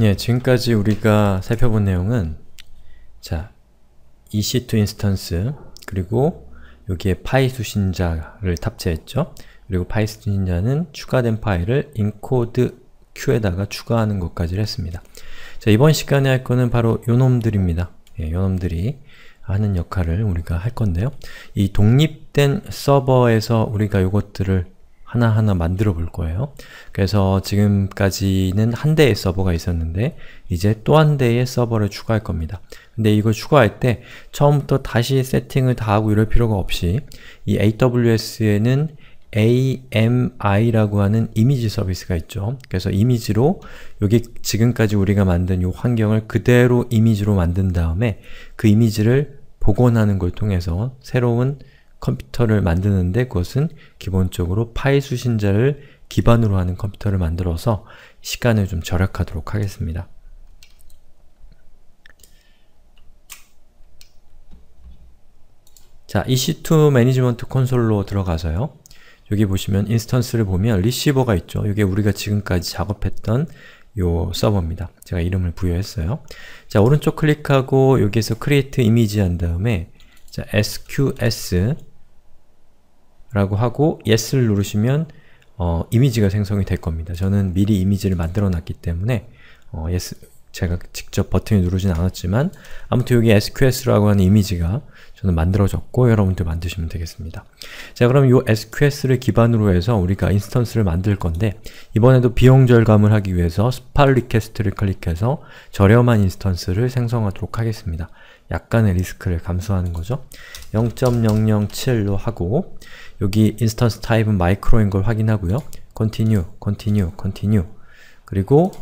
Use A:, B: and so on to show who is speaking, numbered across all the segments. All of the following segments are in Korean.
A: 예, 지금까지 우리가 살펴본 내용은 자, EC2 인스턴스 그리고 여기에 파이 수신자를 탑재했죠. 그리고 파이 수신자는 추가된 파일을 인코드 큐에다가 추가하는 것까지 를 했습니다. 자, 이번 시간에 할 거는 바로 요놈들입니다. 예, 요놈들이 하는 역할을 우리가 할 건데요. 이 독립된 서버에서 우리가 요것들을 하나하나 만들어 볼 거예요. 그래서 지금까지는 한 대의 서버가 있었는데 이제 또 한 대의 서버를 추가할 겁니다. 근데 이걸 추가할 때 처음부터 다시 세팅을 다 하고 이럴 필요가 없이 이 AWS에는 AMI라고 하는 이미지 서비스가 있죠. 그래서 이미지로 여기 지금까지 우리가 만든 이 환경을 그대로 이미지로 만든 다음에 그 이미지를 복원하는 걸 통해서 새로운 컴퓨터를 만드는데 그것은 기본적으로 파이 수신자를 기반으로 하는 컴퓨터를 만들어서 시간을 좀 절약하도록 하겠습니다. 자, EC2 매니지먼트 콘솔로 들어가서요. 여기 보시면 인스턴스를 보면 리시버가 있죠. 이게 우리가 지금까지 작업했던 요 서버입니다. 제가 이름을 부여했어요. 자, 오른쪽 클릭하고 여기에서 Create Image 한 다음에 자, SQS 라고 하고 yes를 누르시면 어, 이미지가 생성이 될 겁니다. 저는 미리 이미지를 만들어 놨기 때문에 어, yes, 제가 직접 버튼을 누르진 않았지만 아무튼 여기 sqs라고 하는 이미지가 저는 만들어졌고 여러분들 만드시면 되겠습니다. 자 그럼 이 sqs를 기반으로 해서 우리가 인스턴스를 만들 건데 이번에도 비용 절감을 하기 위해서 스팔 리퀘스트를 클릭해서 저렴한 인스턴스를 생성하도록 하겠습니다. 약간의 리스크를 감수하는 거죠. 0.007로 하고 여기 인스턴스 타입은 마이크로인 걸 확인하고요. continue, continue, continue 그리고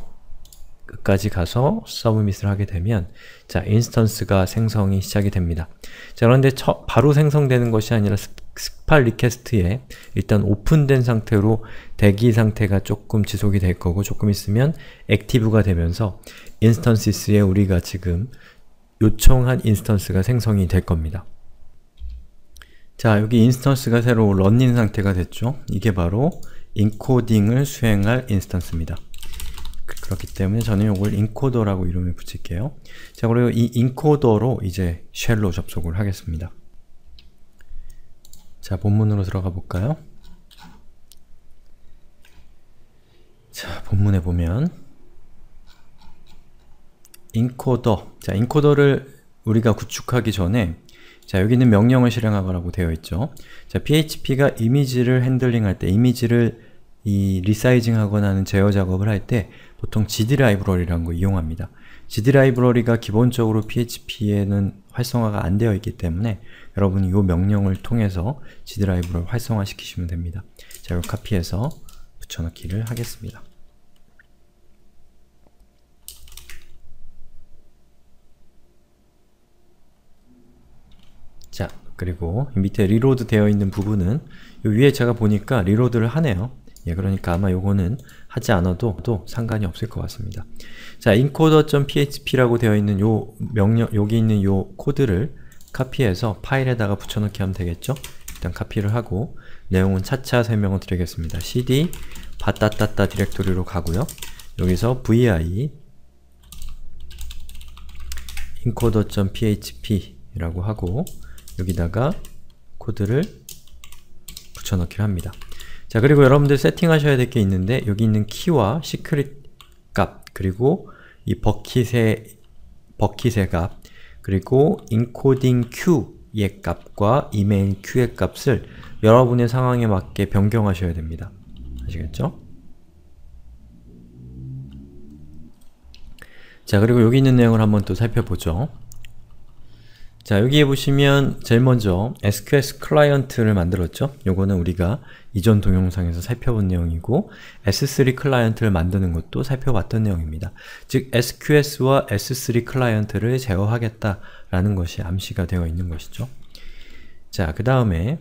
A: 끝까지 가서 서브밋을 하게 되면 자, 인스턴스가 생성이 시작이 됩니다. 자, 그런데 처, 바로 생성되는 것이 아니라 스팔 리퀘스트에 일단 오픈된 상태로 대기 상태가 조금 지속이 될 거고 조금 있으면 액티브가 되면서 인스턴시스에 우리가 지금 요청한 인스턴스가 생성이 될 겁니다. 자, 여기 인스턴스가 새로 런인 상태가 됐죠? 이게 바로 인코딩을 수행할 인스턴스입니다. 그렇기 때문에 저는 이걸 인코더라고 이름을 붙일게요. 자, 그리고 이 인코더로 이제 쉘로 접속을 하겠습니다. 자, 본문으로 들어가 볼까요? 자, 본문에 보면 인코더 자, 인코더를 우리가 구축하기 전에 자, 여기는 명령을 실행하거라고 되어 있죠. 자, PHP가 이미지를 핸들링할 때, 이미지를 이 리사이징하거나 하는 제어 작업을 할 때 보통 GD 라이브러리라는 걸 이용합니다. GD 라이브러리가 기본적으로 PHP에는 활성화가 안 되어 있기 때문에 여러분이 이 명령을 통해서 GD 라이브러리 활성화시키시면 됩니다. 자, 이걸 카피해서 붙여넣기를 하겠습니다. 자 그리고 밑에 리로드 되어 있는 부분은 위에 제가 보니까 리로드를 하네요. 예, 그러니까 아마 요거는 하지 않아도 또 상관이 없을 것 같습니다. 자, encoder.php라고 되어 있는 요 명령, 여기 있는 요 코드를 카피해서 파일에다가 붙여넣기 하면 되겠죠? 일단 카피를 하고 내용은 차차 설명을 드리겠습니다. cd 바따따따 디렉토리로 가고요. 여기서 vi encoder.php라고 하고 여기다가 코드를 붙여넣기를 합니다. 자 그리고 여러분들 세팅하셔야 될 게 있는데 여기 있는 키와 시크릿 값 그리고 이 버킷의 버킷의 값 그리고 인코딩 Q의 값과 이메일 Q의 값을 여러분의 상황에 맞게 변경하셔야 됩니다. 아시겠죠? 자 그리고 여기 있는 내용을 한번 또 살펴보죠. 자, 여기에 보시면 제일 먼저 SQS 클라이언트를 만들었죠? 요거는 우리가 이전 동영상에서 살펴본 내용이고 S3 클라이언트를 만드는 것도 살펴봤던 내용입니다. 즉, SQS와 S3 클라이언트를 제어하겠다라는 것이 암시가 되어 있는 것이죠. 자, 그 다음에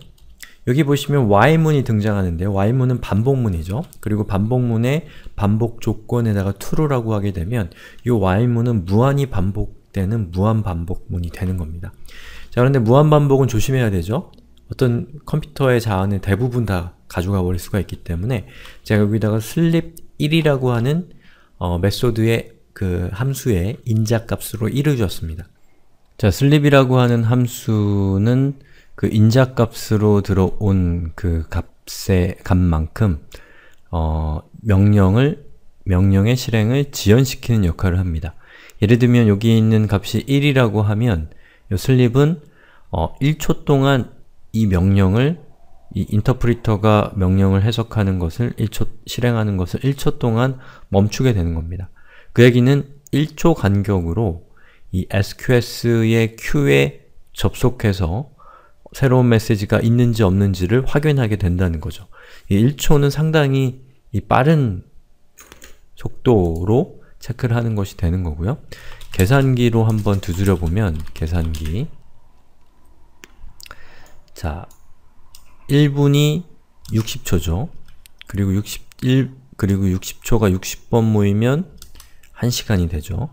A: 여기 보시면 y문이 등장하는데요. y문은 반복문이죠. 그리고 반복문의 반복 조건에다가 true라고 하게 되면 이 y문은 무한히 반복 때는 무한반복문이 되는 겁니다. 자 그런데 무한반복은 조심해야 되죠. 어떤 컴퓨터의 자원을 대부분 다 가져가 버릴 수가 있기 때문에 제가 여기다가 slip1이라고 하는 어, 메소드의 그 함수의 인자값으로 1을 줬습니다. 자, slip이라고 하는 함수는 그 인자값으로 들어온 그 값의 값만큼 어, 명령을 명령의 실행을 지연시키는 역할을 합니다. 예를 들면 여기 있는 값이 1이라고 하면 이 슬립은 어, 1초 동안 이 명령을 이 인터프리터가 명령을 해석하는 것을 1초 실행하는 것을 1초 동안 멈추게 되는 겁니다. 그 얘기는 1초 간격으로 이 SQS의 q 에 접속해서 새로운 메시지가 있는지 없는지를 확인하게 된다는 거죠. 이 1초는 상당히 이 빠른 속도로 체크를 하는 것이 되는 거고요. 계산기로 한번 두드려 보면 계산기 자 1분이 60초죠. 그리고 61 그리고 60초가 60번 모이면 1시간이 되죠.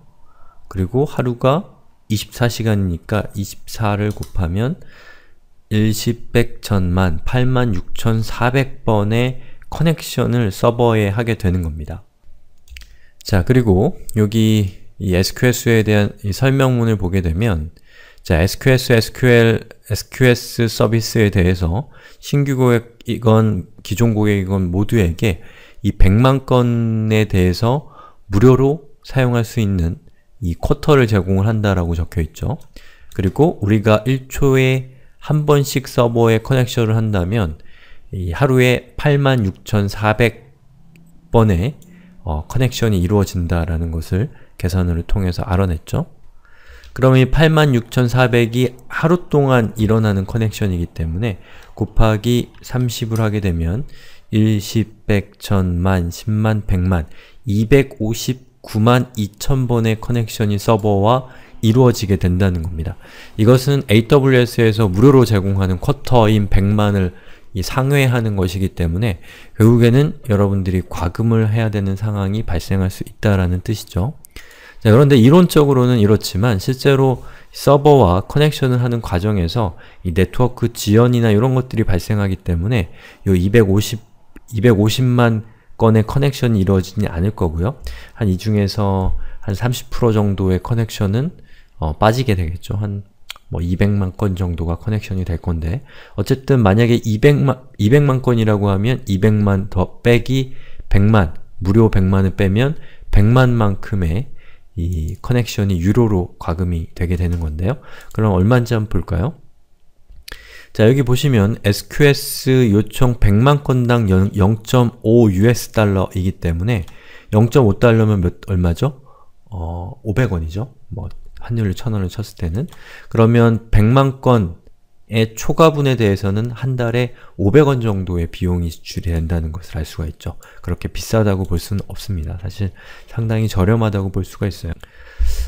A: 그리고 하루가 24시간이니까 24를 곱하면 1 0백 1000만, 8 6400번의 커넥션을 서버에 하게 되는 겁니다. 자, 그리고 여기 이 SQS에 대한 이 설명문을 보게 되면 자, SQS, SQL, SQS 서비스에 대해서 신규 고객이건 기존 고객이건 모두에게 이 100만 건에 대해서 무료로 사용할 수 있는 이 쿼터를 제공을 한다라고 적혀 있죠. 그리고 우리가 1초에 한 번씩 서버에 커넥션을 한다면 이 하루에 86,400번의 어, 커넥션이 이루어진다라는 것을 계산을 통해서 알아냈죠. 그러이 86,400이 하루 동안 일어나는 커넥션이기 때문에 곱하기 30을 하게 되면 1, 10, 100, 1000만, 10만, 100만, 259만 2000번의 커넥션이 서버와 이루어지게 된다는 겁니다. 이것은 AWS에서 무료로 제공하는 쿼터인 100만을 이 상회하는 것이기 때문에 결국에는 여러분들이 과금을 해야 되는 상황이 발생할 수 있다라는 뜻이죠. 자, 그런데 이론적으로는 이렇지만 실제로 서버와 커넥션을 하는 과정에서 이 네트워크 지연이나 이런 것들이 발생하기 때문에 요 250, 250만 건의 커넥션이 이루어지지 않을 거고요. 한 이 중에서 한 30% 정도의 커넥션은 어, 빠지게 되겠죠. 한뭐 200만 건 정도가 커넥션이 될 건데 어쨌든 만약에 200만, 200만 건이라고 하면 200만 더 빼기 100만, 무료 100만을 빼면 100만만큼의 이 커넥션이 유로로 과금이 되게 되는 건데요. 그럼 얼마인지 한번 볼까요? 자 여기 보시면 SQS 요청 100만 건당 0.5 US 달러이기 때문에 0.5달러면 몇 얼마죠? 어, 500원이죠. 뭐 환율을 1 0 0 0원을 쳤을 때는 그러면 100만 건의 초과분에 대해서는 한 달에 500원 정도의 비용이 지출이 된다는 것을 알 수가 있죠. 그렇게 비싸다고 볼 수는 없습니다. 사실 상당히 저렴하다고 볼 수가 있어요.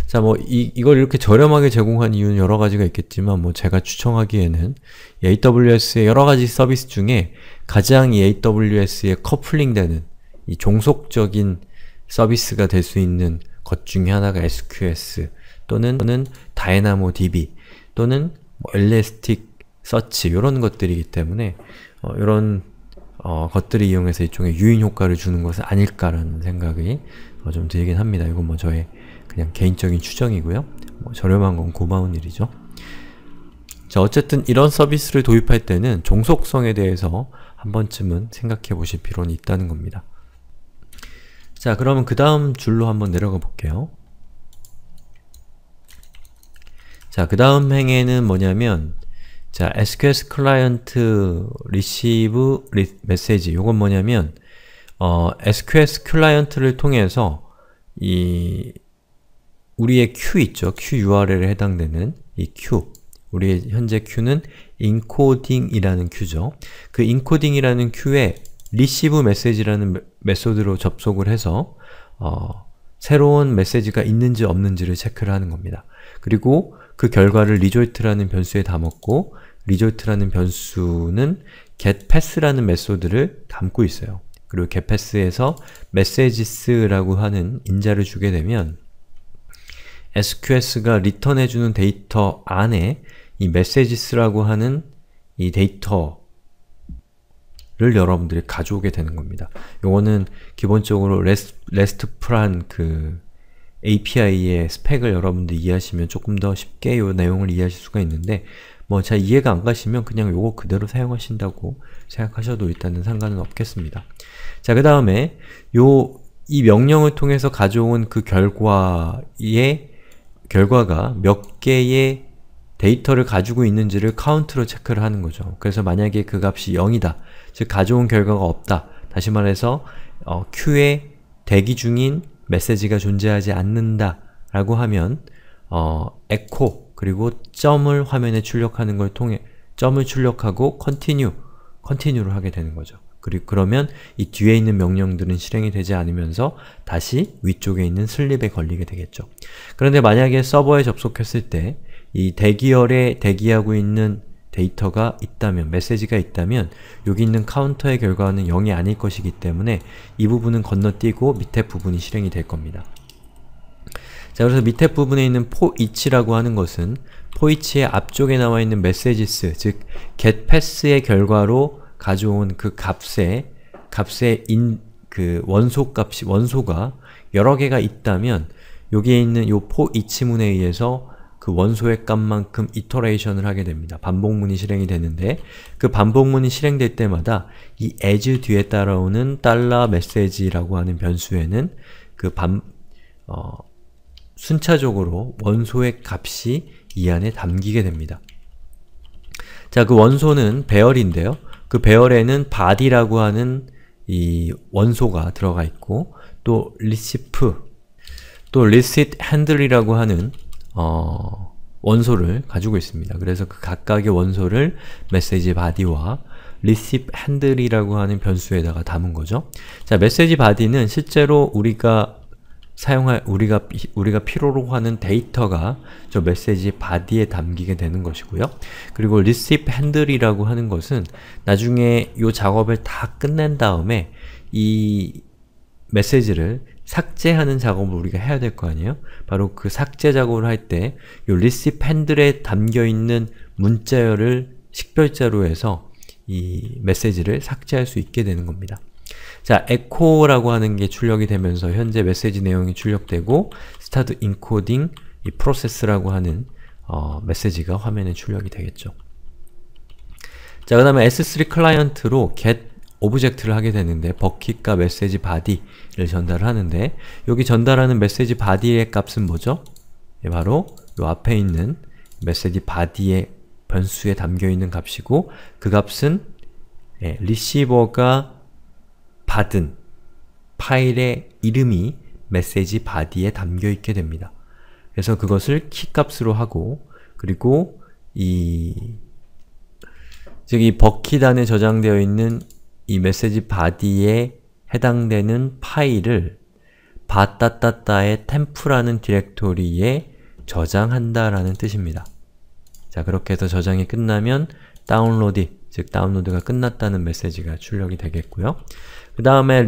A: 자, 뭐, 이, 이걸 이렇게 저렴하게 제공한 이유는 여러 가지가 있겠지만, 뭐, 제가 추천하기에는 AWS의 여러 가지 서비스 중에 가장 AWS에 커플링 되는 이 종속적인 서비스가 될 수 있는 것 중에 하나가 SQS 또는, 또는 d y n a d b 또는 뭐 e l a s t i 이런 것들이기 때문에 어, 이런 어, 것들을 이용해서 일종의 유인 효과를 주는 것은 아닐까라는 생각이 어, 좀 들긴 합니다. 이건 뭐 저의 그냥 개인적인 추정이고요. 뭐 저렴한 건 고마운 일이죠. 자, 어쨌든 이런 서비스를 도입할 때는 종속성에 대해서 한 번쯤은 생각해 보실 필요는 있다는 겁니다. 자, 그러면 그 다음 줄로 한번 내려가 볼게요. 자, 그 다음 행에는 뭐냐면 자, SQS 클라이언트 receive message 요건 뭐냐면 어, SQS 클라이언트를 통해서 이 우리의 q 있죠? q URL에 해당되는 이 q 우리의 현재 q는 encoding이라는 q죠. 그 e n c 이라는 q에 리시브 메시지라는 메소드로 접속을 해서 어, 새로운 메시지가 있는지 없는지를 체크를 하는 겁니다. 그리고 그 결과를 result라는 변수에 담았고 result라는 변수는 getPass라는 메소드를 담고 있어요. 그리고 getPass에서 messages라고 하는 인자를 주게 되면 SQS가 리턴해주는 데이터 안에 이 messages라고 하는 이 데이터를 여러분들이 가져오게 되는 겁니다. 요거는 기본적으로 레스트, 레스트풀한 그 API의 스펙을 여러분들이 이해하시면 조금 더 쉽게 이 내용을 이해하실 수가 있는데 뭐 잘 이해가 안 가시면 그냥 요거 그대로 사용하신다고 생각하셔도 일단은 상관은 없겠습니다. 자, 그 다음에 요 이 명령을 통해서 가져온 그 결과의 결과가 몇 개의 데이터를 가지고 있는지를 카운트로 체크를 하는 거죠. 그래서 만약에 그 값이 0이다, 즉 가져온 결과가 없다, 다시 말해서 어, Q의 대기 중인 메시지가 존재하지 않는다 라고 하면 어, echo 그리고 점을 화면에 출력하는 걸 통해 점을 출력하고 continue, continue를 하게 되는 거죠. 그리고 그러면 이 뒤에 있는 명령들은 실행이 되지 않으면서 다시 위쪽에 있는 슬립에 걸리게 되겠죠. 그런데 만약에 서버에 접속했을 때 이 대기열에 대기하고 있는 데이터가 있다면, 메시지가 있다면 여기 있는 카운터의 결과는 0이 아닐 것이기 때문에 이 부분은 건너뛰고 밑에 부분이 실행이 될 겁니다. 자, 그래서 밑에 부분에 있는 포이치라고 하는 것은 포이치의 앞쪽에 나와 있는 메시지스, 즉 getPass의 결과로 가져온 그 값에 값의 인, 그 원소 값이, 원소가 여러 개가 있다면 여기에 있는 요 포이치문에 의해서 그 원소의 값만큼 이터레이션을 하게 됩니다. 반복문이 실행이 되는데 그 반복문이 실행될 때마다 이 as 뒤에 따라오는 달러 메시지라고 하는 변수에는 그 반, 어, 순차적으로 원소의 값이 이 안에 담기게 됩니다. 자, 그 원소는 배열인데요. 그 배열에는 body라고 하는 이 원소가 들어가 있고 또 r e c e i v t 또 receive handle이라고 하는 어, 원소를 가지고 있습니다. 그래서 그 각각의 원소를 메시지 바디와 receive handle이라고 하는 변수에다가 담은 거죠. 자, 메시지 바디는 실제로 우리가 사용할 우리가 우리가 필요로 하는 데이터가 저 메시지 바디에 담기게 되는 것이고요. 그리고 receive handle이라고 하는 것은 나중에 이 작업을 다 끝낸 다음에 이 메시지를 삭제하는 작업을 우리가 해야 될 거 아니에요? 바로 그 삭제 작업을 할때이 리시 팬들에 담겨있는 문자열을 식별자로 해서 이 메시지를 삭제할 수 있게 되는 겁니다. 자, echo라고 하는 게 출력이 되면서 현재 메시지 내용이 출력되고 start encoding 이 process라고 하는 어, 메시지가 화면에 출력이 되겠죠. 자, 그 다음에 s3 클라이언트로 get 오브젝트를 하게 되는데 버킷과 메시지 바디를 전달하는데 여기 전달하는 메시지 바디의 값은 뭐죠? 예, 바로 이 앞에 있는 메시지 바디의 변수에 담겨있는 값이고 그 값은 예, 리시버가 받은 파일의 이름이 메시지 바디에 담겨있게 됩니다. 그래서 그것을 키값으로 하고 그리고 이 즉 이 버킷 안에 저장되어 있는 이 메시지 바디에 해당되는 파일을 바따따따의 템프라는 디렉토리에 저장한다라는 뜻입니다. 자, 그렇게 해서 저장이 끝나면 다운로드, 즉 다운로드가 끝났다는 메시지가 출력이 되겠고요. 그 다음에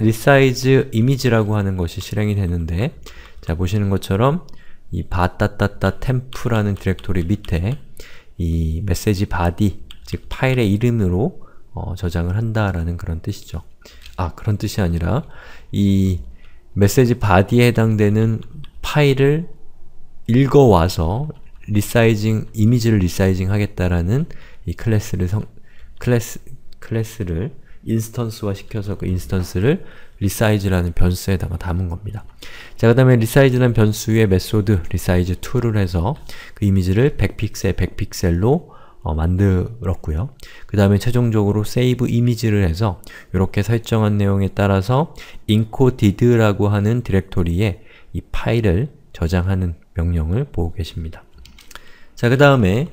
A: 리사이즈 이미지라고 하는 것이 실행이 되는데 자, 보시는 것처럼 이 바따따따 템프라는 디렉토리 밑에 이 메시지 바디, 즉 파일의 이름으로 어, 저장을 한다라는 그런 뜻이죠. 아, 그런 뜻이 아니라 이 메시지 바디에 해당되는 파일을 읽어와서 리사이징, 이미지를 리사이징 하겠다라는 이 클래스를 성, 클래스, 클래스를 인스턴스화 시켜서 그 인스턴스를 리사이즈라는 변수에다가 담은 겁니다. 자, 그 다음에 리사이즈라는 변수의 메소드 리사이즈2를 해서 그 이미지를 100픽셀, 100픽셀로 어, 만들었고요. 그 다음에 최종적으로 save 이미지를 해서 이렇게 설정한 내용에 따라서 incoded라고 하는 디렉토리에 이 파일을 저장하는 명령을 보고 계십니다. 자, 그 다음에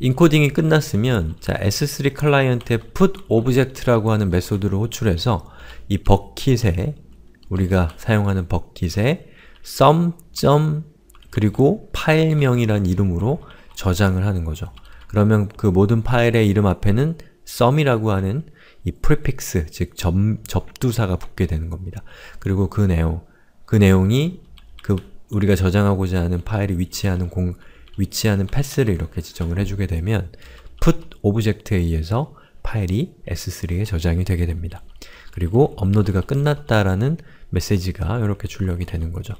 A: 인코딩이 끝났으면 자 s3 클라이언트에 put object라고 하는 메소드를 호출해서 이 버킷에 우리가 사용하는 버킷에 sum. 그리고 파일명이란 이름으로 저장을 하는 거죠. 그러면 그 모든 파일의 이름 앞에는 sum이라고 하는 이 prefix, 즉 점, 접두사가 붙게 되는 겁니다. 그리고 그 내용, 그 내용이 그 우리가 저장하고자 하는 파일이 위치하는 공, 위치하는 패스를 이렇게 지정을 해주게 되면 put 오브젝트에 의해서 파일이 s3에 저장이 되게 됩니다. 그리고 업로드가 끝났다라는 메시지가 이렇게 출력이 되는 거죠.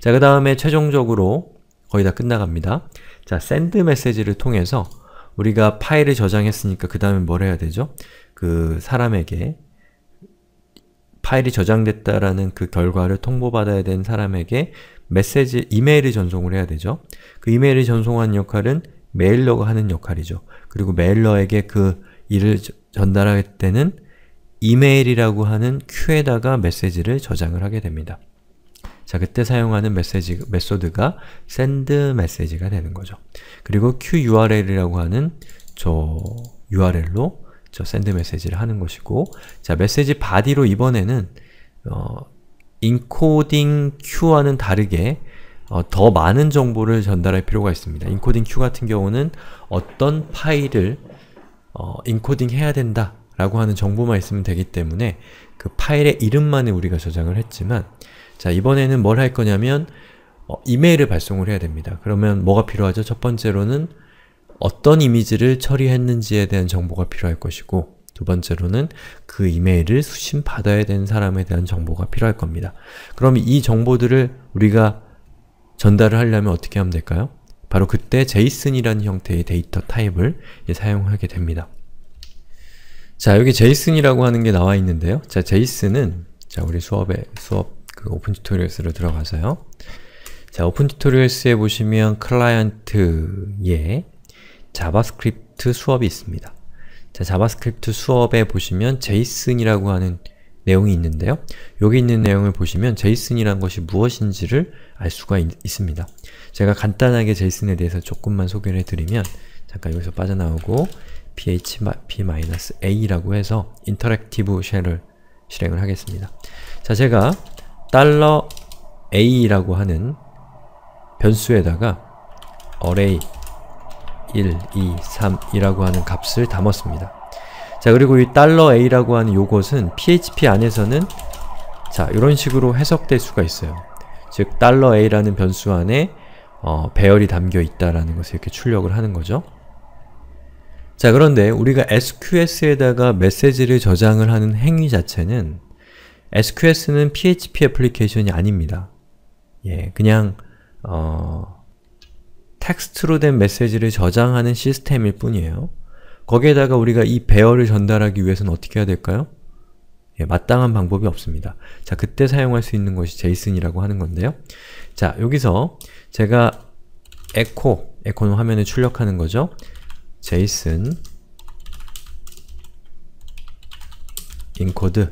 A: 자, 그 다음에 최종적으로 거의 다 끝나갑니다. 자, send 메시지를 통해서 우리가 파일을 저장했으니까 그 다음에 뭘 해야 되죠? 그 사람에게 파일이 저장됐다라는 그 결과를 통보받아야 된 사람에게 메시지, 이메일을 전송을 해야 되죠. 그 이메일을 전송하는 역할은 메일러가 하는 역할이죠. 그리고 메일러에게 그 일을 전달할 때는 이메일이라고 하는 큐에다가 메시지를 저장을 하게 됩니다. 자, 그때 사용하는 메시지, 메소드가 send m e s 가 되는 거죠. 그리고 qurl이라고 하는 저 url로 저 send m e s 를 하는 것이고 자, 메시지 바디로 이번에는 어, 인코딩 q와는 다르게 어, 더 많은 정보를 전달할 필요가 있습니다. 인코딩 q 같은 경우는 어떤 파일을 어, 인코딩 해야 된다 라고 하는 정보만 있으면 되기 때문에 그 파일의 이름만을 우리가 저장을 했지만 자, 이번에는 뭘 할 거냐면 어, 이메일을 발송을 해야 됩니다. 그러면 뭐가 필요하죠? 첫 번째로는 어떤 이미지를 처리했는지에 대한 정보가 필요할 것이고 두 번째로는 그 이메일을 수신받아야 되는 사람에 대한 정보가 필요할 겁니다. 그럼 이 정보들을 우리가 전달을 하려면 어떻게 하면 될까요? 바로 그때 제이슨이라는 형태의 데이터 타입을 사용하게 됩니다. 자, 여기 제이슨이라고 하는 게 나와 있는데요. 자, 제이슨은 자, 우리 수업에 수업 그 오픈 튜토리얼스로 들어가서요. 자, 오픈 튜토리얼스에 보시면 클라이언트에 자바스크립트 수업이 있습니다. 자, 자바스크립트 수업에 보시면 제이슨이라고 하는 내용이 있는데요. 여기 있는 내용을 보시면 제이슨이란 것이 무엇인지를 알 수가 있, 습니다 제가 간단하게 제이슨에 대해서 조금만 소개를 해드리면 잠깐 여기서 빠져나오고 php-a라고 해서 인터랙티브 쉘을 실행을 하겠습니다. 자, 제가 달러 $a라고 하는 변수에다가 array 1, 2, 3이라고 하는 값을 담았습니다. 자 그리고 이 달러 $a라고 하는 요것은 php 안에서는 자 이런 식으로 해석될 수가 있어요. 즉 달러 $a라는 변수 안에 어, 배열이 담겨 있다라는 것을 이렇게 출력을 하는 거죠. 자 그런데 우리가 SQS에다가 메시지를 저장을 하는 행위 자체는 SQS는 PHP 애플리케이션이 아닙니다. 예, 그냥 어, 텍스트로 된 메시지를 저장하는 시스템일 뿐이에요. 거기에다가 우리가 이 배열을 전달하기 위해서는 어떻게 해야 될까요? 예, 마땅한 방법이 없습니다. 자, 그때 사용할 수 있는 것이 제이슨이라고 하는 건데요. 자, 여기서 제가 에코, 에코는 화면에 출력하는 거죠. 제이슨 인코드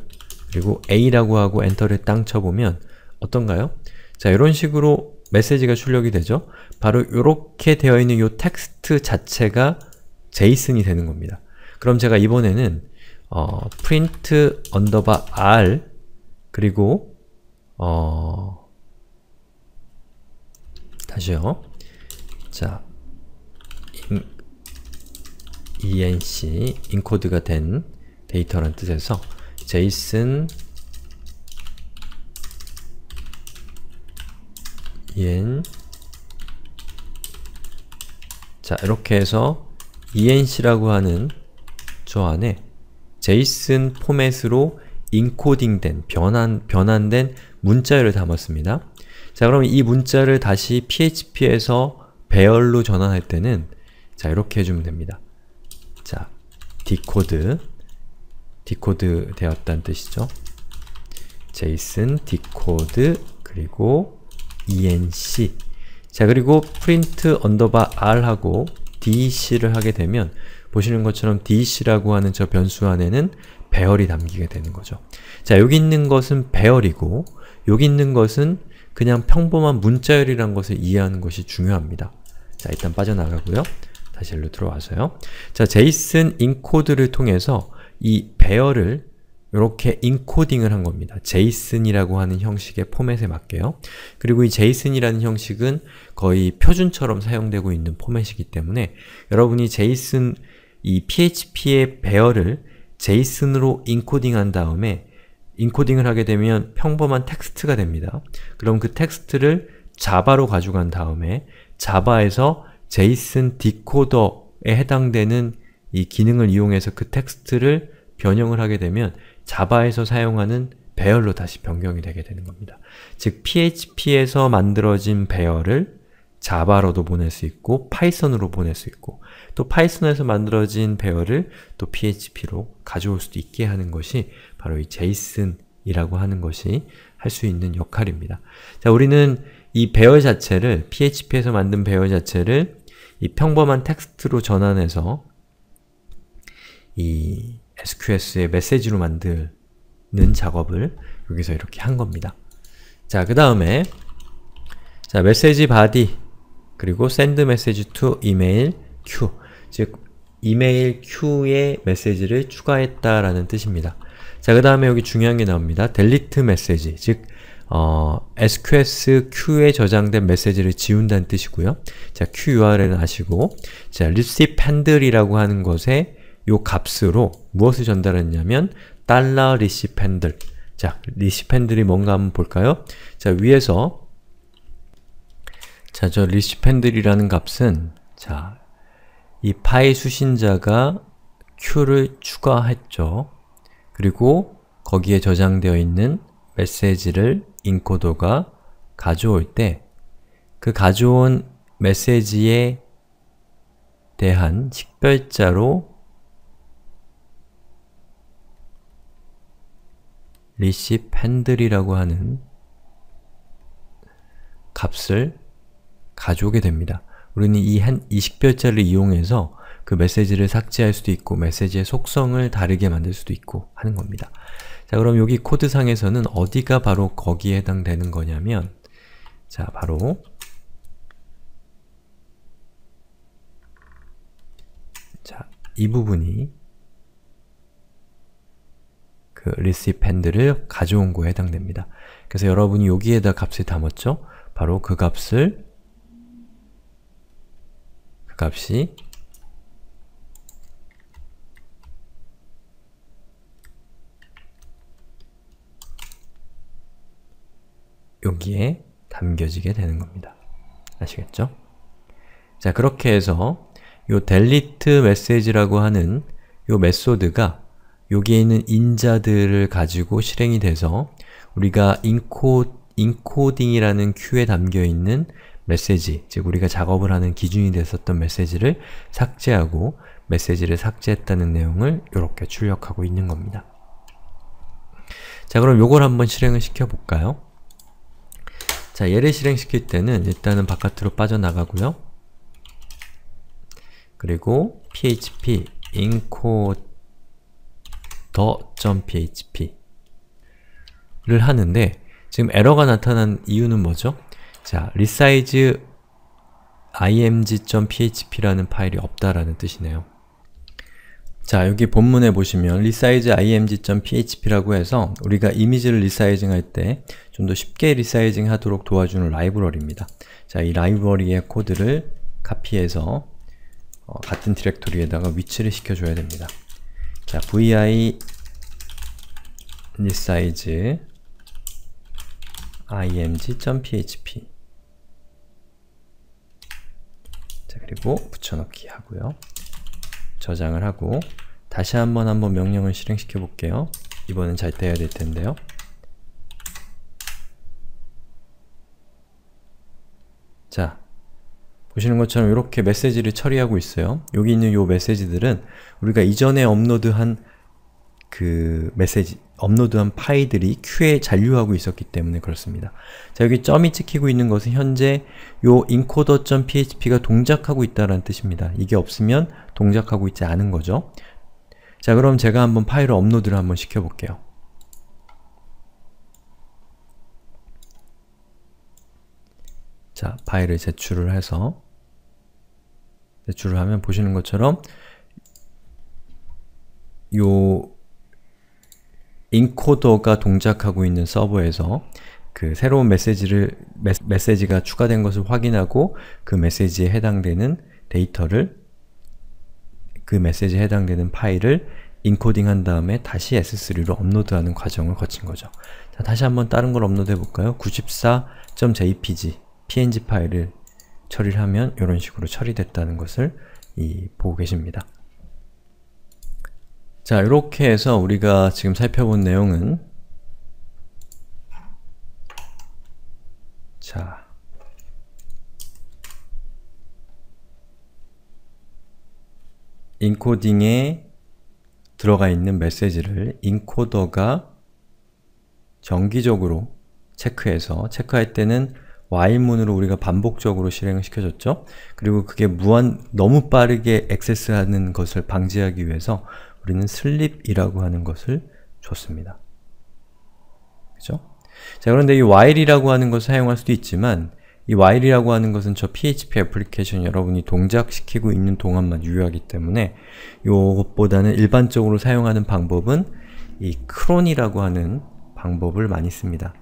A: 그리고 A라고 하고 엔터를 땅 쳐보면 어떤가요? 자, 이런 식으로 메시지가 출력이 되죠? 바로 이렇게 되어 있는 이 텍스트 자체가 제이슨이 되는 겁니다. 그럼 제가 이번에는 어, print underbar r 그리고 어, 다시요. 자, in, enc, 인코드가 된 데이터라는 뜻에서 제이슨 en 자 이렇게 해서 enc라고 하는 저 안에 제이슨 포맷으로 인코딩된, 변환, 변환된 문자를 담았습니다. 자 그럼 이 문자를 다시 php에서 배열로 전환할 때는 자 이렇게 해주면 됩니다. 자, 디코드 디코드 되었다는 뜻이죠. JSON 디코드 그리고 enc 자 그리고 print 언더바 r 하고 dec를 하게 되면 보시는 것처럼 dec라고 하는 저 변수 안에는 배열이 담기게 되는 거죠. 자 여기 있는 것은 배열이고 여기 있는 것은 그냥 평범한 문자열이라는 것을 이해하는 것이 중요합니다. 자 일단 빠져나가고요. 다시 일로 들어와서요. 자, 제이슨 인코드를 통해서 이 배열을 이렇게 인코딩을 한 겁니다. 제이슨이라고 하는 형식의 포맷에 맞게요. 그리고 이 제이슨이라는 형식은 거의 표준처럼 사용되고 있는 포맷이기 때문에 여러분이 제이슨 이 PHP의 배열을 제이슨으로 인코딩한 다음에 인코딩을 하게 되면 평범한 텍스트가 됩니다. 그럼 그 텍스트를 자바로 가져간 다음에 자바에서 제이슨 디코더에 해당되는 이 기능을 이용해서 그 텍스트를 변형을 하게 되면 자바에서 사용하는 배열로 다시 변경이 되게 되는 겁니다. 즉, PHP에서 만들어진 배열을 자바로도 보낼 수 있고 파이썬으로 보낼 수 있고 또 파이썬에서 만들어진 배열을 또 PHP로 가져올 수도 있게 하는 것이 바로 이 제이슨이라고 하는 것이 할 수 있는 역할입니다. 자, 우리는 이 배열 자체를 PHP에서 만든 배열 자체를 이 평범한 텍스트로 전환해서 이 SQS의 메시지로 만드는 작업을 여기서 이렇게 한 겁니다. 자, 그 다음에 자, 메시지 바디 그리고 send message to email q 즉 이메일 q 에 메시지를 추가했다라는 뜻입니다. 자, 그 다음에 여기 중요한 게 나옵니다. delete message, 즉 어, SQS q 에 저장된 메시지를 지운다는 뜻이고요. 자, q URL은 아시고 자, receive handle이라고 하는 것에 요 값으로 무엇을 전달했냐면 달러 리시펜들 자, 리시펜들이 뭔가 한번 볼까요? 자, 위에서 자, 저 리시펜들이라는 값은 자, 이 파이 수신자가 q를 추가했죠. 그리고 거기에 저장되어 있는 메시지를 인코더가 가져올 때 그 가져온 메시지에 대한 식별자로 리시 팬들이라고 하는 값을 가져오게 됩니다. 우리는 이한 이식별자를 이용해서 그 메시지를 삭제할 수도 있고 메시지의 속성을 다르게 만들 수도 있고 하는 겁니다. 자 그럼 여기 코드상에서는 어디가 바로 거기에 해당되는 거냐면 자 바로 자이 부분이 그 recipend를 가져온 거에 해당됩니다. 그래서 여러분이 여기에다 값을 담았죠? 바로 그 값을 그 값이 여기에 담겨지게 되는 겁니다. 아시겠죠? 자, 그렇게 해서 요 delete message라고 하는 요 메소드가 여기에 있는 인자들을 가지고 실행이 돼서 우리가 인코, 인코딩이라는 큐에 담겨있는 메시지, 즉 우리가 작업을 하는 기준이 됐었던 메시지를 삭제하고 메시지를 삭제했다는 내용을 이렇게 출력하고 있는 겁니다. 자 그럼 요걸 한번 실행을 시켜볼까요? 자 얘를 실행시킬 때는 일단은 바깥으로 빠져나가고요. 그리고 php encode 더.php를 하는데 지금 에러가 나타난 이유는 뭐죠? 자, resize img.php라는 파일이 없다라는 뜻이네요. 자, 여기 본문에 보시면 resize img.php라고 해서 우리가 이미지를 리사이징할 때 좀 더 쉽게 리사이징 하도록 도와주는 라이브러리입니다. 자, 이 라이브러리의 코드를 카피해서 어, 같은 디렉토리에다가 위치를 시켜줘야 됩니다. 자, vi resize img.php 자, 그리고 붙여넣기 하고요. 저장을 하고 다시 한번 한번 명령을 실행시켜 볼게요. 이번엔 잘 돼야 될 텐데요. 자, 보시는 것처럼 이렇게 메시지를 처리하고 있어요. 여기 있는 이 메시지들은 우리가 이전에 업로드한 그 메시지, 업로드한 파일들이 큐에 잔류하고 있었기 때문에 그렇습니다. 자, 여기 점이 찍히고 있는 것은 현재 요 encoder.php가 동작하고 있다는 뜻입니다. 이게 없으면 동작하고 있지 않은 거죠. 자, 그럼 제가 한번 파일을 업로드를 한번 시켜볼게요. 자, 파일을 제출을 해서 제출을 하면 보시는 것처럼 요 인코더가 동작하고 있는 서버에서 그 새로운 메시지를 메시, 지가 추가된 것을 확인하고 그 메시지에 해당되는 데이터를 그 메시지에 해당되는 파일을 인코딩한 다음에 다시 s3로 업로드하는 과정을 거친 거죠. 자, 다시 한번 다른 걸 업로드해 볼까요? 94.jpg, png 파일을 처리를 하면 이런 식으로 처리됐다는 것을 이, 보고 계십니다. 자, 이렇게 해서 우리가 지금 살펴본 내용은 자 인코딩에 들어가 있는 메시지를 인코더가 정기적으로 체크해서 체크할 때는 와인문으로 우리가 반복적으로 실행을 시켜줬죠. 그리고 그게 무한 너무 빠르게 액세스하는 것을 방지하기 위해서 우리는 슬립이라고 하는 것을 줬습니다. 그죠? 자, 그런데 이 while이라고 하는 것을 사용할 수도 있지만 이 while이라고 하는 것은 저 PHP 애플리케이션 여러분이 동작시키고 있는 동안만 유효하기 때문에 이것보다는 일반적으로 사용하는 방법은 이 cron이라고 하는 방법을 많이 씁니다.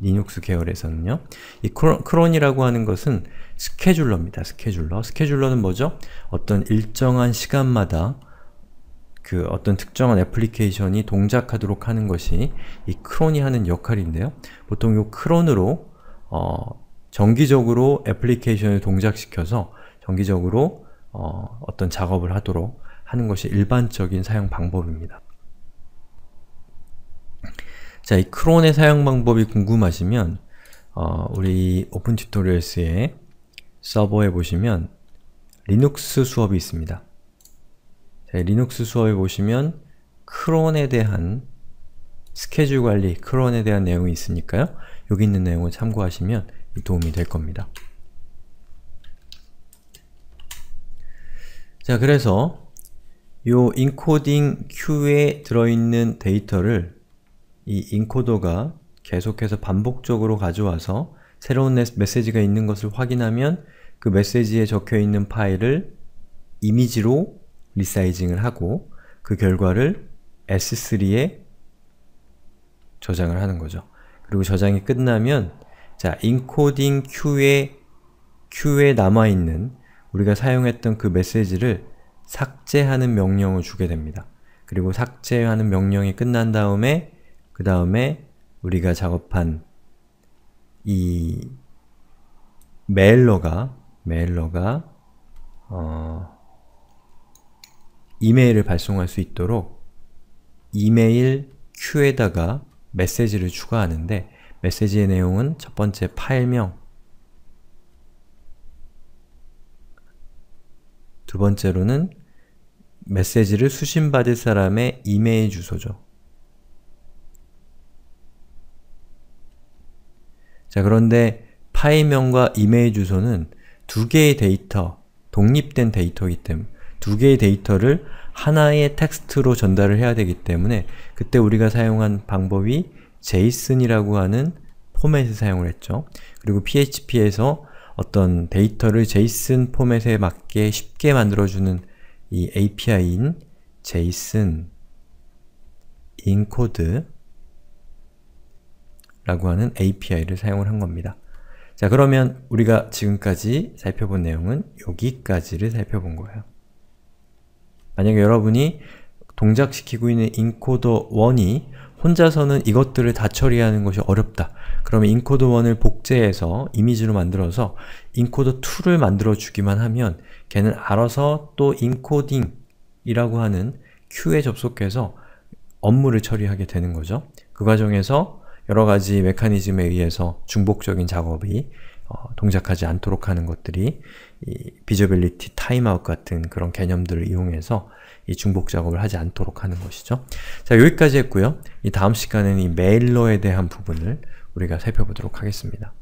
A: 리눅스 계열에서는요. 이 크론이라고 하는 것은 스케줄러입니다. 스케줄러. 스케줄러는 뭐죠? 어떤 일정한 시간마다 그 어떤 특정한 애플리케이션이 동작하도록 하는 것이 이 크론이 하는 역할인데요. 보통 이 크론으로 어, 정기적으로 애플리케이션을 동작시켜서 정기적으로 어, 어떤 작업을 하도록 하는 것이 일반적인 사용 방법입니다. 자, 이 크론의 사용 방법이 궁금하시면 어, 우리 오픈 튜토리얼스의 서버에 보시면 리눅스 수업이 있습니다. 자, 리눅스 수업에 보시면 크론에 대한 스케줄 관리, 크론에 대한 내용이 있으니까요. 여기 있는 내용을 참고하시면 도움이 될 겁니다. 자, 그래서 요 인코딩 큐에 들어있는 데이터를 이 인코더가 계속해서 반복적으로 가져와서 새로운 메시지가 있는 것을 확인하면 그 메시지에 적혀있는 파일을 이미지로 리사이징을 하고 그 결과를 S3에 저장을 하는 거죠. 그리고 저장이 끝나면 자, 인코딩 큐에 큐에 남아있는 우리가 사용했던 그 메시지를 삭제하는 명령을 주게 됩니다. 그리고 삭제하는 명령이 끝난 다음에 그 다음에 우리가 작업한 이 메일러가 메일러가 어, 이메일을 발송할 수 있도록 이메일 큐에다가 메시지를 추가하는데 메시지의 내용은 첫 번째 파일명 두 번째로는 메시지를 수신받을 사람의 이메일 주소죠. 자, 그런데 파일명과 이메일 주소는 두 개의 데이터, 독립된 데이터이기 때문에 두 개의 데이터를 하나의 텍스트로 전달을 해야 되기 때문에 그때 우리가 사용한 방법이 JSON이라고 하는 포맷을 사용을 했죠. 그리고 PHP에서 어떤 데이터를 JSON 포맷에 맞게 쉽게 만들어주는 이 API인 JSON, e n c o d e 라고 하는 API를 사용을 한 겁니다. 자 그러면 우리가 지금까지 살펴본 내용은 여기까지를 살펴본 거예요. 만약에 여러분이 동작시키고 있는 인코더 1이 혼자서는 이것들을 다 처리하는 것이 어렵다. 그러면 인코더 1을 복제해서 이미지로 만들어서 인코더 2를 만들어주기만 하면 걔는 알아서 또 인코딩이라고 하는 큐에 접속해서 업무를 처리하게 되는 거죠. 그 과정에서 여러 가지 메커니즘에 의해서 중복적인 작업이 어, 동작하지 않도록 하는 것들이 비저빌리티 타임아웃 같은 그런 개념들을 이용해서 이 중복 작업을 하지 않도록 하는 것이죠. 자, 여기까지 했고요. 이 다음 시간에는 이 메일러에 대한 부분을 우리가 살펴보도록 하겠습니다.